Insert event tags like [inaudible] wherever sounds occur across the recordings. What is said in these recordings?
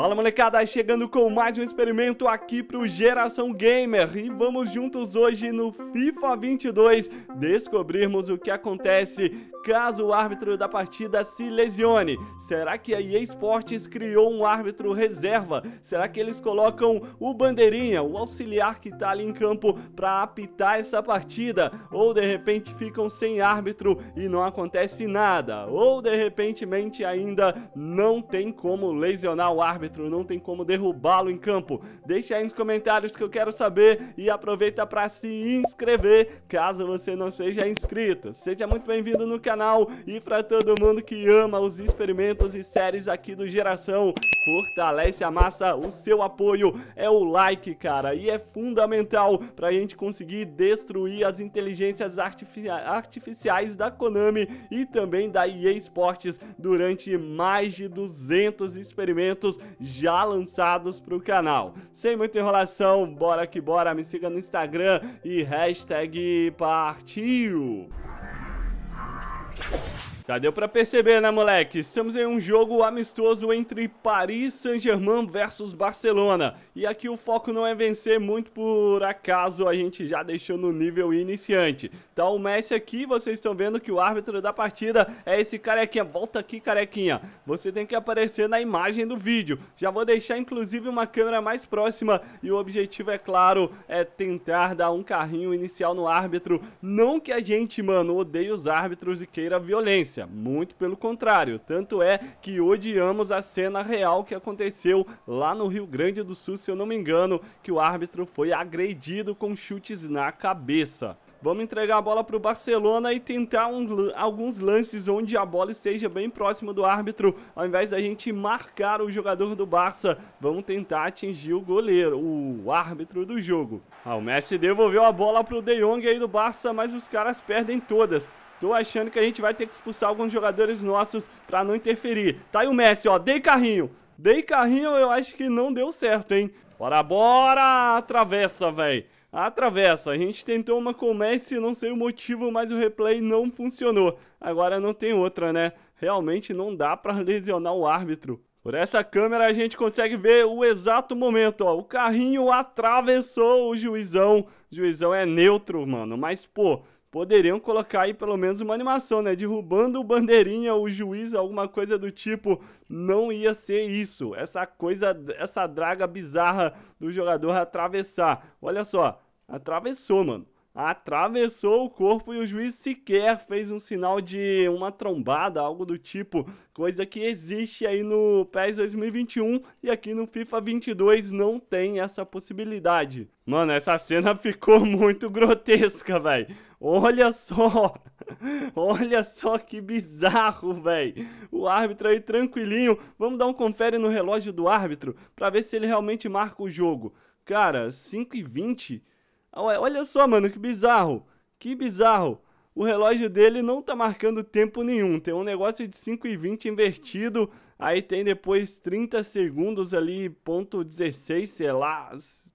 Fala molecada, chegando com mais um experimento aqui pro Geração Gamer E vamos juntos hoje no FIFA 22 descobrirmos o que acontece caso o árbitro da partida se lesione Será que a EA Sports criou um árbitro reserva? Será que eles colocam o bandeirinha, o auxiliar que tá ali em campo pra apitar essa partida? Ou de repente ficam sem árbitro e não acontece nada? Ou de repente ainda não tem como lesionar o árbitro árbitro não tem como derrubá-lo em campo? Deixa aí nos comentários que eu quero saber e aproveita para se inscrever caso você não seja inscrito. Seja muito bem-vindo no canal e para todo mundo que ama os experimentos e séries aqui do Geração fortalece a massa, o seu apoio é o like, cara, e é fundamental pra gente conseguir destruir as inteligências artifici artificiais da Konami e também da EA Sports durante mais de 200 experimentos já lançados pro canal. Sem muita enrolação, bora que bora, me siga no Instagram e hashtag partiu! Já deu pra perceber, né, moleque? Estamos em um jogo amistoso entre Paris Saint-Germain versus Barcelona. E aqui o foco não é vencer, muito por acaso a gente já deixou no nível iniciante. Tá o Messi aqui, vocês estão vendo que o árbitro da partida é esse carequinha. Volta aqui, carequinha. Você tem que aparecer na imagem do vídeo. Já vou deixar, inclusive, uma câmera mais próxima. E o objetivo, é claro, é tentar dar um carrinho inicial no árbitro. Não que a gente, mano, odeie os árbitros e queira violência muito pelo contrário. Tanto é que odiamos a cena real que aconteceu lá no Rio Grande do Sul, se eu não me engano, que o árbitro foi agredido com chutes na cabeça. Vamos entregar a bola para o Barcelona e tentar um, alguns lances onde a bola esteja bem próxima do árbitro. Ao invés da gente marcar o jogador do Barça, vamos tentar atingir o goleiro, o árbitro do jogo. Ah, o Messi devolveu a bola para o De Jong aí do Barça, mas os caras perdem todas. Tô achando que a gente vai ter que expulsar alguns jogadores nossos pra não interferir. Tá aí o Messi, ó. Dei carrinho. Dei carrinho, eu acho que não deu certo, hein? Bora, bora! Atravessa, velho. Atravessa. A gente tentou uma com o Messi, não sei o motivo, mas o replay não funcionou. Agora não tem outra, né? Realmente não dá pra lesionar o árbitro. Por essa câmera a gente consegue ver o exato momento, ó. O carrinho atravessou o juizão. O juizão é neutro, mano. Mas, pô, poderiam colocar aí pelo menos uma animação, né? Derrubando o bandeirinha, o juiz, alguma coisa do tipo. Não ia ser isso. Essa coisa, essa draga bizarra do jogador atravessar. Olha só, atravessou, mano. Atravessou o corpo e o juiz sequer fez um sinal de uma trombada, algo do tipo, coisa que existe aí no PES 2021 e aqui no FIFA 22 não tem essa possibilidade. Mano, essa cena [laughs] ficou muito grotesca, velho. Olha só! [laughs] Olha só que bizarro, velho! O árbitro aí tranquilinho. Vamos dar um confere no relógio do árbitro para ver se ele realmente marca o jogo. Cara, 5 e 20. Ah, olha só, mano, que bizarro. Que bizarro. O relógio dele não tá marcando tempo nenhum. Tem um negócio de 5 e 20 invertido. Aí tem depois 30 segundos ali, ponto 16, sei lá,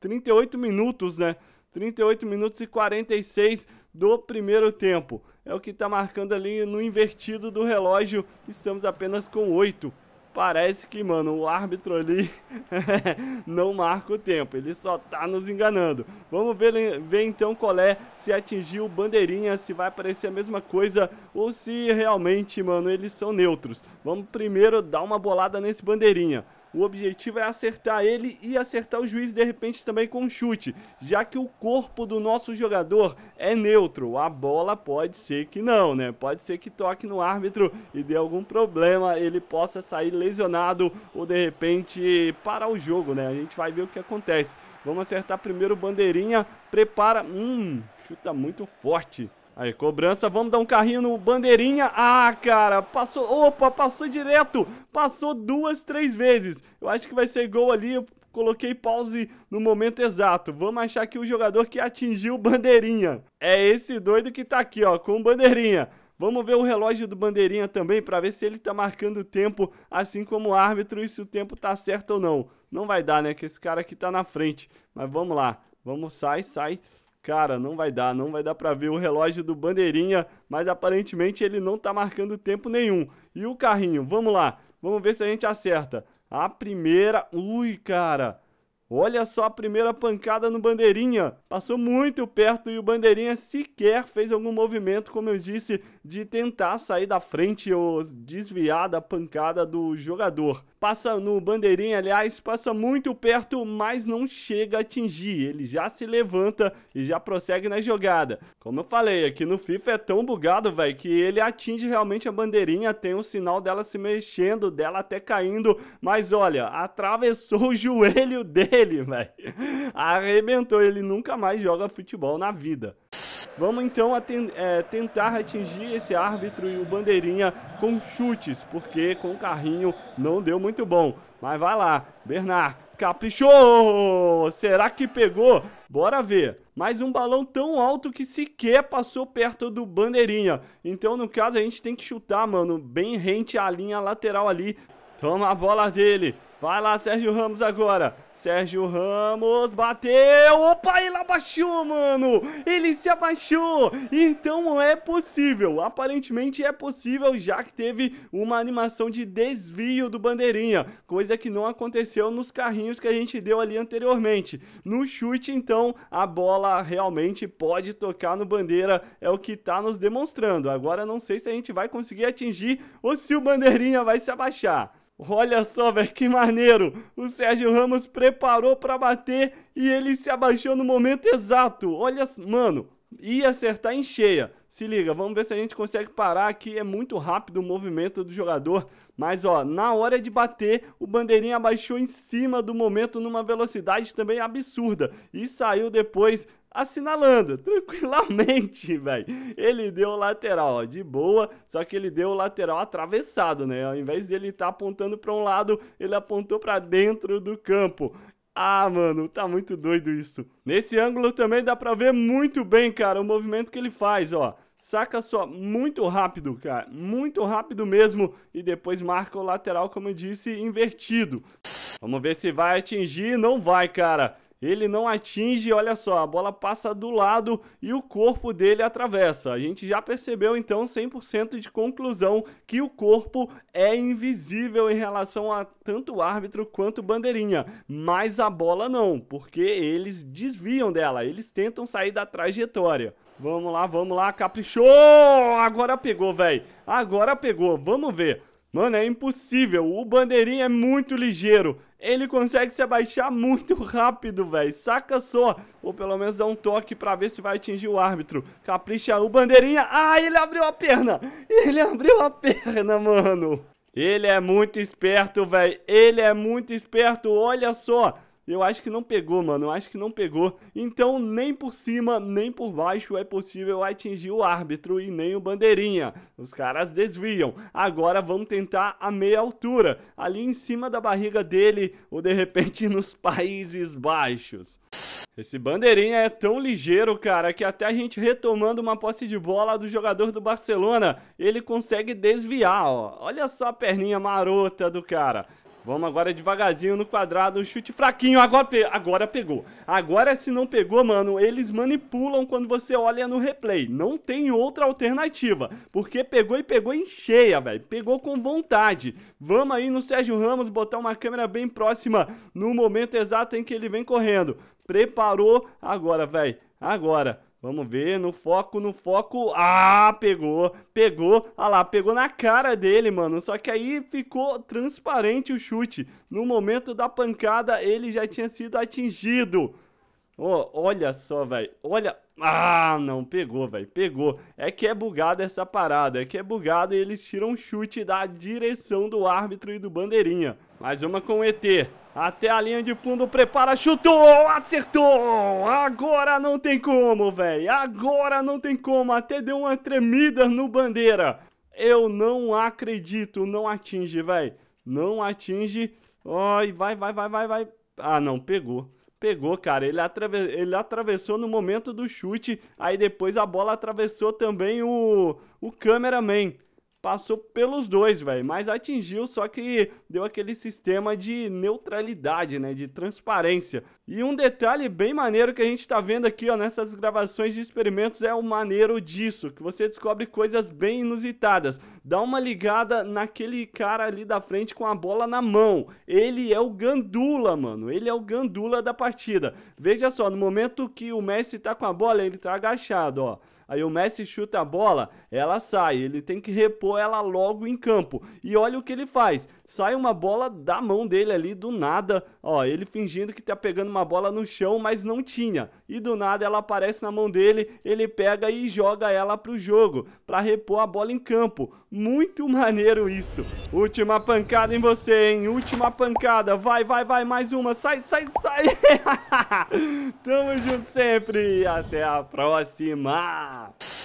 38 minutos, né? 38 minutos e 46 do primeiro tempo. É o que está marcando ali no invertido do relógio. Estamos apenas com 8. Parece que, mano, o árbitro ali [laughs] não marca o tempo. Ele só tá nos enganando. Vamos ver, ver então qual é se atingiu bandeirinha, se vai aparecer a mesma coisa ou se realmente, mano, eles são neutros. Vamos primeiro dar uma bolada nesse bandeirinha. O objetivo é acertar ele e acertar o juiz de repente também com chute, já que o corpo do nosso jogador é neutro. A bola pode ser que não, né? Pode ser que toque no árbitro e dê algum problema, ele possa sair lesionado ou de repente parar o jogo, né? A gente vai ver o que acontece. Vamos acertar primeiro bandeirinha, prepara, hum, chuta muito forte. Aí, cobrança, vamos dar um carrinho no bandeirinha. Ah, cara, passou, opa, passou direto. Passou duas, três vezes. Eu acho que vai ser gol ali, eu coloquei pause no momento exato. Vamos achar que o jogador que atingiu o bandeirinha. É esse doido que tá aqui, ó, com o bandeirinha. Vamos ver o relógio do bandeirinha também para ver se ele tá marcando o tempo, assim como o árbitro, e se o tempo tá certo ou não. Não vai dar, né, que esse cara aqui tá na frente. Mas vamos lá. Vamos, sai, sai. Cara, não vai dar, não vai dar para ver o relógio do Bandeirinha, mas aparentemente ele não tá marcando tempo nenhum. E o carrinho, vamos lá, vamos ver se a gente acerta. A primeira, ui, cara, olha só a primeira pancada no Bandeirinha. Passou muito perto e o Bandeirinha sequer fez algum movimento, como eu disse, de tentar sair da frente ou desviar da pancada do jogador. Passa no bandeirinha, aliás, passa muito perto, mas não chega a atingir. Ele já se levanta e já prossegue na jogada. Como eu falei, aqui no FIFA é tão bugado, velho, que ele atinge realmente a bandeirinha, tem o um sinal dela se mexendo, dela até caindo, mas olha, atravessou o [laughs] joelho dele, velho. Arrebentou, ele nunca mais joga futebol na vida. Vamos então é, tentar atingir esse árbitro e o bandeirinha com chutes, porque com o carrinho não deu muito bom. Mas vai lá, Bernard, caprichou! Será que pegou? Bora ver. Mais um balão tão alto que sequer passou perto do bandeirinha. Então, no caso, a gente tem que chutar, mano, bem rente à linha lateral ali. Toma a bola dele. Vai lá, Sérgio Ramos agora. Sérgio Ramos bateu. Opa, ele abaixou, mano. Ele se abaixou. Então é possível. Aparentemente é possível, já que teve uma animação de desvio do bandeirinha. Coisa que não aconteceu nos carrinhos que a gente deu ali anteriormente. No chute, então, a bola realmente pode tocar no bandeira. É o que está nos demonstrando. Agora não sei se a gente vai conseguir atingir ou se o bandeirinha vai se abaixar. Olha só, velho, que maneiro! O Sérgio Ramos preparou para bater e ele se abaixou no momento exato. Olha, mano, ia acertar em cheia. Se liga, vamos ver se a gente consegue parar aqui. É muito rápido o movimento do jogador. Mas, ó, na hora de bater, o bandeirinha abaixou em cima do momento numa velocidade também absurda. E saiu depois assinalando [laughs] tranquilamente, velho. Ele deu o lateral, ó, de boa, só que ele deu o lateral atravessado, né? Ao invés dele estar tá apontando para um lado, ele apontou para dentro do campo. Ah, mano, tá muito doido isso. Nesse ângulo também dá para ver muito bem, cara, o movimento que ele faz, ó. Saca só muito rápido, cara, muito rápido mesmo. E depois marca o lateral, como eu disse, invertido. Vamos ver se vai atingir, não vai, cara. Ele não atinge, olha só, a bola passa do lado e o corpo dele atravessa. A gente já percebeu então 100% de conclusão que o corpo é invisível em relação a tanto o árbitro quanto bandeirinha, mas a bola não, porque eles desviam dela, eles tentam sair da trajetória. Vamos lá, vamos lá, caprichou! Agora pegou, velho. Agora pegou. Vamos ver. Mano, é impossível. O bandeirinha é muito ligeiro ele consegue se abaixar muito rápido, velho. Saca só. Ou pelo menos dá um toque pra ver se vai atingir o árbitro. Capricha o bandeirinha. Ah, ele abriu a perna. Ele abriu a perna, mano. Ele é muito esperto, velho. Ele é muito esperto. Olha só. Eu acho que não pegou, mano. Eu acho que não pegou. Então, nem por cima, nem por baixo é possível atingir o árbitro e nem o bandeirinha. Os caras desviam. Agora vamos tentar a meia altura, ali em cima da barriga dele ou de repente [laughs] nos Países Baixos. Esse bandeirinha é tão ligeiro, cara, que até a gente retomando uma posse de bola do jogador do Barcelona, ele consegue desviar, ó. Olha só a perninha marota do cara. Vamos agora devagarzinho no quadrado, um chute fraquinho, agora, pe agora pegou. Agora se não pegou, mano, eles manipulam quando você olha no replay. Não tem outra alternativa, porque pegou e pegou em cheia, velho. Pegou com vontade. Vamos aí no Sérgio Ramos botar uma câmera bem próxima no momento exato em que ele vem correndo. Preparou agora, velho. Agora. Vamos ver, no foco, no foco. Ah, pegou, pegou. Ah lá, pegou na cara dele, mano. Só que aí ficou transparente o chute. No momento da pancada, ele já tinha sido atingido. Oh, olha só, velho. Olha, ah, não, pegou, velho, pegou. É que é bugado essa parada, é que é bugado e eles tiram um chute da direção do árbitro e do bandeirinha. Mais uma com o ET. Até a linha de fundo, prepara, chutou, acertou! Agora não tem como, velho, agora não tem como. Até deu uma tremida no bandeira. Eu não acredito, não atinge, velho, não atinge. Ai, vai, vai, vai, vai, vai. Ah, não, pegou pegou, cara. Ele, atraves... ele atravessou no momento do chute, aí depois a bola atravessou também o, o cameraman passou pelos dois, velho, mas atingiu, só que deu aquele sistema de neutralidade, né, de transparência. E um detalhe bem maneiro que a gente tá vendo aqui, ó, nessas gravações de experimentos é o maneiro disso, que você descobre coisas bem inusitadas. Dá uma ligada naquele cara ali da frente com a bola na mão. Ele é o Gandula, mano. Ele é o Gandula da partida. Veja só, no momento que o Messi tá com a bola, ele tá agachado, ó. Aí o Messi chuta a bola, ela sai, ele tem que repor ela logo em campo. E olha o que ele faz. Sai uma bola da mão dele ali do nada, ó, ele fingindo que tá pegando uma bola no chão, mas não tinha. E do nada ela aparece na mão dele, ele pega e joga ela pro jogo, para repor a bola em campo. Muito [laughs] maneiro isso. Última pancada em você, hein? Última pancada. Vai, vai, vai, mais uma. Sai, sai, sai. [laughs] Tamo junto sempre. Até a próxima. Wow